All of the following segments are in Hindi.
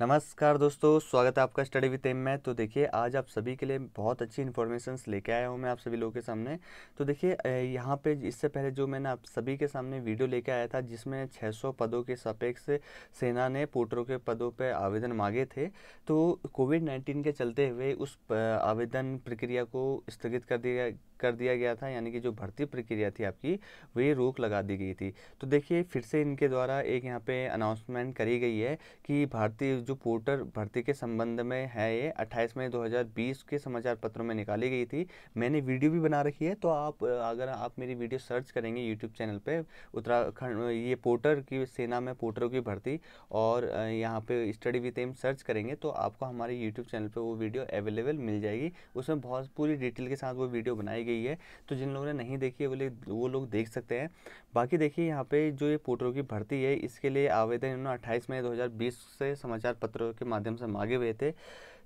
नमस्कार दोस्तों स्वागत है आपका स्टडी विथ एम में तो देखिए आज आप सभी के लिए बहुत अच्छी इन्फॉर्मेशन लेके आया हूँ मैं आप सभी लोगों के सामने तो देखिए यहाँ पे इससे पहले जो मैंने आप सभी के सामने वीडियो लेके आया था जिसमें 600 पदों के सापेक्ष से सेना ने पोटरों के पदों पे आवेदन मांगे थे तो कोविड नाइन्टीन के चलते हुए उस आवेदन प्रक्रिया को स्थगित कर दिया कर दिया गया था यानी कि जो भर्ती प्रक्रिया थी आपकी वे रोक लगा दी गई थी तो देखिए फिर से इनके द्वारा एक यहाँ पे अनाउंसमेंट करी गई है कि भारतीय जो पोर्टर भर्ती के संबंध में है ये 28 मई 2020 के समाचार पत्रों में निकाली गई थी मैंने वीडियो भी बना रखी है तो आप अगर आप मेरी वीडियो सर्च करेंगे यूट्यूब चैनल पे उत्तराखंड ये पोर्टर की सेना में पोर्टरों की भर्ती और यहाँ पे स्टडी विथ एम सर्च करेंगे तो आपको हमारे यूट्यूब चैनल पर वो वीडियो अवेलेबल मिल जाएगी उसमें बहुत पूरी डिटेल के साथ वो वीडियो बनाई गई है तो जिन लोगों ने नहीं देखी है वो लोग देख सकते हैं बाकी देखिए यहाँ पर जो ये पोर्टरों की भर्ती है इसके लिए आवेदन इन्होंने अट्ठाईस मई दो से समाचार पत्र के माध्यम से मांगे हुए थे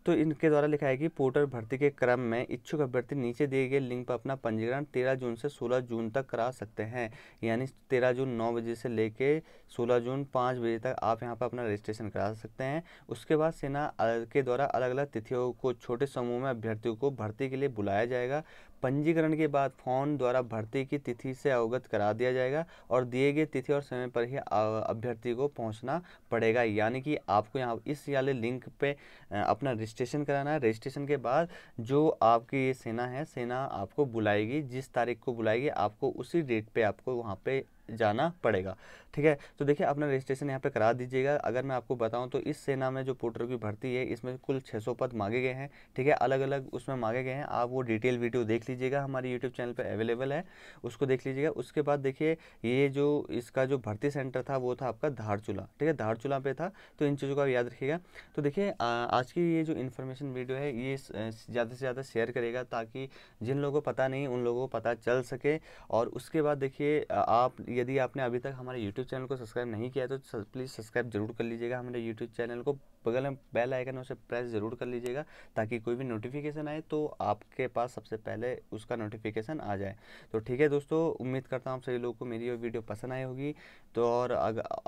तो इनके द्वारा लिखा है कि पोर्टल भर्ती के क्रम में इच्छुक अभ्यर्थी नीचे दिए गए लिंक पर अपना पंजीकरण 13 जून से 16 जून तक करा सकते हैं यानी 13 जून 9 बजे से लेके 16 जून 5 बजे तक आप यहां पर अपना रजिस्ट्रेशन करा सकते हैं उसके बाद सेना के द्वारा अलग अलग तिथियों को छोटे समूह में अभ्यर्थियों को भर्ती के लिए बुलाया जाएगा पंजीकरण के बाद फ़ोन द्वारा भर्ती की तिथि से अवगत करा दिया जाएगा और दिए गए तिथि और समय पर ही अभ्यर्थी को पहुंचना पड़ेगा यानी कि आपको यहाँ इस वाले लिंक पे अपना रजिस्ट्रेशन कराना है रजिस्ट्रेशन के बाद जो आपकी ये सेना है सेना आपको बुलाएगी जिस तारीख को बुलाएगी आपको उसी डेट पे आपको वहाँ पे जाना पड़ेगा ठीक है तो देखिए अपना रजिस्ट्रेशन यहाँ पे करा दीजिएगा अगर मैं आपको बताऊँ तो इस सेना में जो पोर्टर की भर्ती है इसमें कुल 600 पद मांगे गए हैं ठीक है अलग अलग उसमें मांगे गए हैं आप वो डिटेल वीडियो देख लीजिएगा हमारे यूट्यूब चैनल पर अवेलेबल है उसको देख लीजिएगा उसके बाद देखिए ये जो इसका जो भर्ती सेंटर था वो था आपका धारचूला ठीक है धारचूला पर था तो इन चीज़ों को याद रखिएगा तो देखिए आज की ये जो इन्फॉर्मेशन वीडियो है ये ज़्यादा से ज़्यादा शेयर करेगा ताकि जिन लोगों को पता नहीं उन लोगों को पता चल सके और उसके बाद देखिए आप ये यदि आपने अभी तक हमारे यूट्यूब चैनल को सब्सक्राइब नहीं किया तो प्लीज़ सब्सक्राइब जरूर कर लीजिएगा हमारे यूट्यूब चैनल को बगल में बेल आइकन उसे प्रेस ज़रूर कर लीजिएगा ताकि कोई भी नोटिफिकेशन आए तो आपके पास सबसे पहले उसका नोटिफिकेशन आ जाए तो ठीक है दोस्तों उम्मीद करता हूँ आप सभी लोगों को मेरी ये वीडियो पसंद आई होगी तो और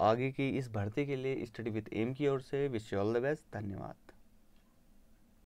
आगे की इस भर्ती के लिए स्टडी विथ एम की ओर से wish you all the best धन्यवाद